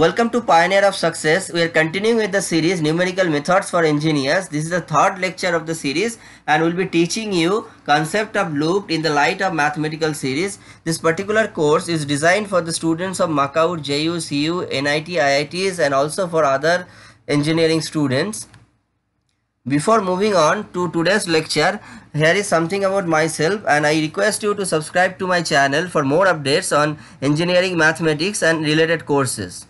Welcome to Pioneer of Success. We are continuing with the series Numerical Methods for Engineers. This is the third lecture of the series and we'll be teaching you concept of loop in the light of mathematical series. This particular course is designed for the students of Macau, JU, CU, NIT, IITs and also for other engineering students. Before moving on to today's lecture, here is something about myself and I request you to subscribe to my channel for more updates on engineering mathematics and related courses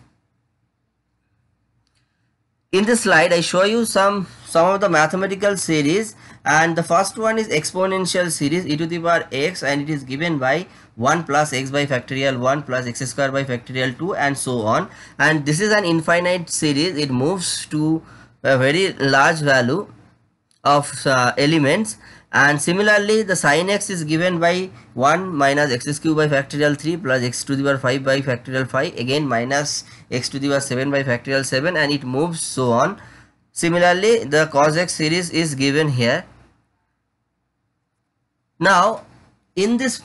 in this slide I show you some some of the mathematical series and the first one is exponential series e to the power x and it is given by 1 plus x by factorial 1 plus x square by factorial 2 and so on and this is an infinite series it moves to a very large value of uh, elements and similarly the sin x is given by 1 minus x cube by factorial 3 plus x to the power 5 by factorial 5 again minus x to the power 7 by factorial 7 and it moves so on similarly the cos x series is given here now in this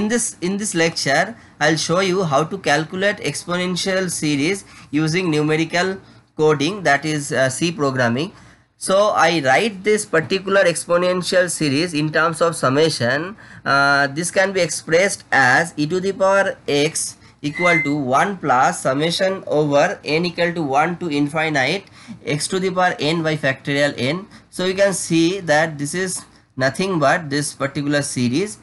in this in this lecture i'll show you how to calculate exponential series using numerical coding that is uh, c programming so I write this particular exponential series in terms of summation. Uh, this can be expressed as e to the power x equal to 1 plus summation over n equal to 1 to infinite x to the power n by factorial n. So you can see that this is nothing but this particular series.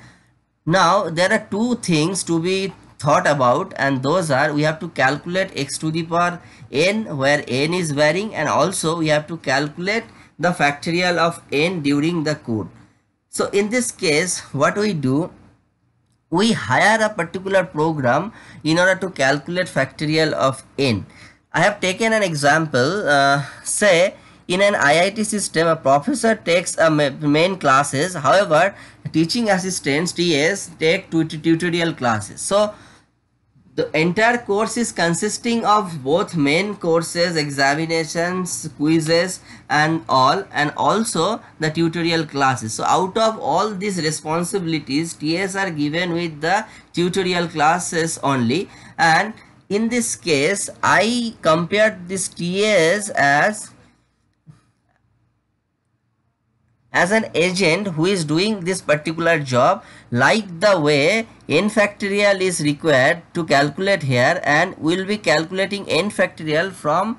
Now there are two things to be thought about and those are we have to calculate x to the power n where n is varying and also we have to calculate the factorial of n during the code. So in this case what we do we hire a particular program in order to calculate factorial of n. I have taken an example uh, say in an IIT system, a professor takes a main classes. However, teaching assistants, TAs, take tutorial classes. So, the entire course is consisting of both main courses examinations quizzes and all and also the tutorial classes so out of all these responsibilities TAs are given with the tutorial classes only and in this case i compared this ts as as an agent who is doing this particular job like the way n factorial is required to calculate here and we will be calculating n factorial from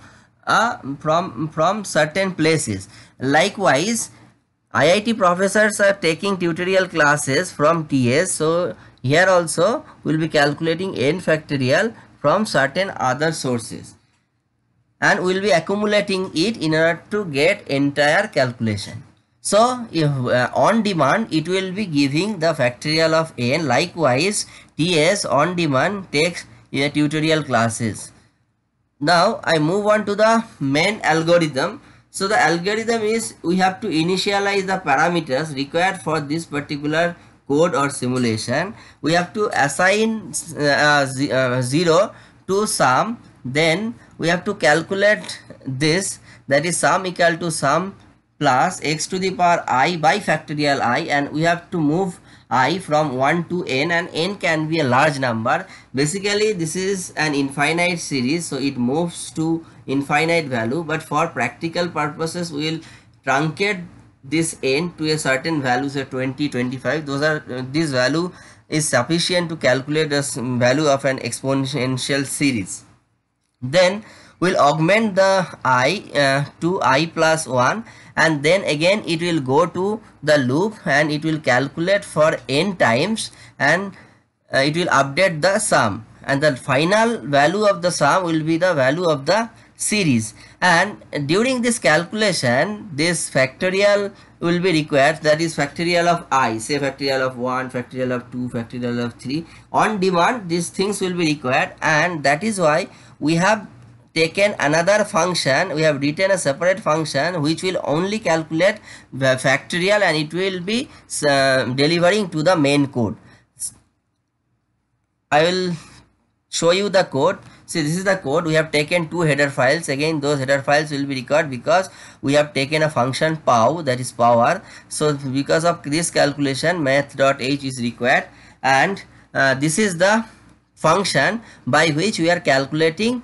uh, from from certain places likewise IIT professors are taking tutorial classes from TS so here also we will be calculating n factorial from certain other sources and we will be accumulating it in order to get entire calculation so if uh, on demand it will be giving the factorial of n likewise TS on demand takes uh, tutorial classes. Now I move on to the main algorithm. So the algorithm is we have to initialize the parameters required for this particular code or simulation. We have to assign uh, uh, uh 0 to sum then we have to calculate this that is sum equal to sum plus x to the power i by factorial i and we have to move i from 1 to n and n can be a large number basically this is an infinite series so it moves to infinite value but for practical purposes we will truncate this n to a certain value say 20 25 those are uh, this value is sufficient to calculate the value of an exponential series then will augment the i uh, to i plus 1 and then again it will go to the loop and it will calculate for n times and uh, it will update the sum and the final value of the sum will be the value of the series and during this calculation this factorial will be required that is factorial of i say factorial of 1 factorial of 2 factorial of 3 on demand these things will be required and that is why we have taken another function we have written a separate function which will only calculate the factorial and it will be uh, delivering to the main code i will show you the code see this is the code we have taken two header files again those header files will be required because we have taken a function pow that is power so because of this calculation math.h is required and uh, this is the function by which we are calculating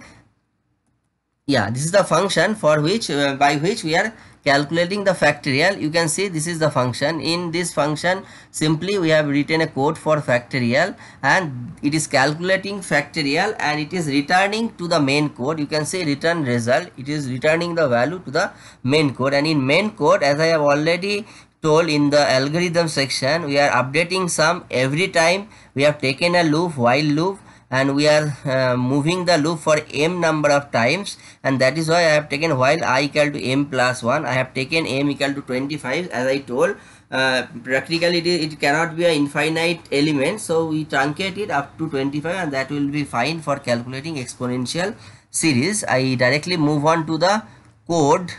yeah this is the function for which uh, by which we are calculating the factorial you can see this is the function in this function simply we have written a code for factorial and it is calculating factorial and it is returning to the main code you can say return result it is returning the value to the main code and in main code as i have already told in the algorithm section we are updating sum every time we have taken a loop while loop and we are uh, moving the loop for m number of times and that is why I have taken while i equal to m plus 1 I have taken m equal to 25 as I told uh, practically it, it cannot be an infinite element so we truncate it up to 25 and that will be fine for calculating exponential series I directly move on to the code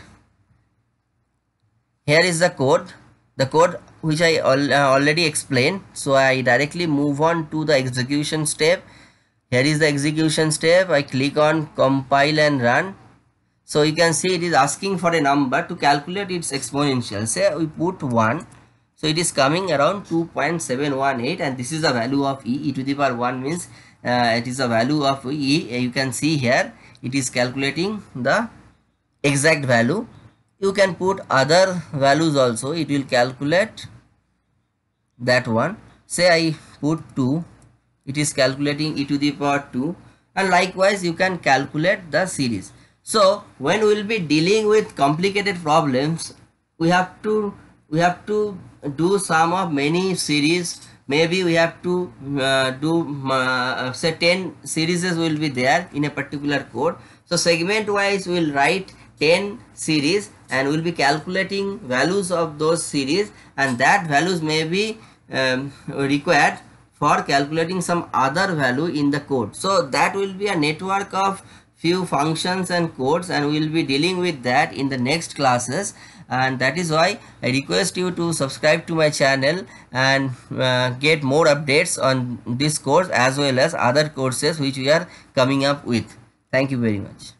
here is the code the code which I al uh, already explained so I directly move on to the execution step here is the execution step i click on compile and run so you can see it is asking for a number to calculate its exponential say we put 1 so it is coming around 2.718 and this is the value of e e to the power 1 means uh, it is the value of e uh, you can see here it is calculating the exact value you can put other values also it will calculate that one say i put 2 it is calculating e to the power 2 and likewise you can calculate the series so when we will be dealing with complicated problems we have to we have to do some of many series maybe we have to uh, do uh, say 10 series will be there in a particular code so segment wise we will write 10 series and we will be calculating values of those series and that values may be um, required for calculating some other value in the code. So that will be a network of few functions and codes and we will be dealing with that in the next classes and that is why I request you to subscribe to my channel and uh, get more updates on this course as well as other courses which we are coming up with. Thank you very much.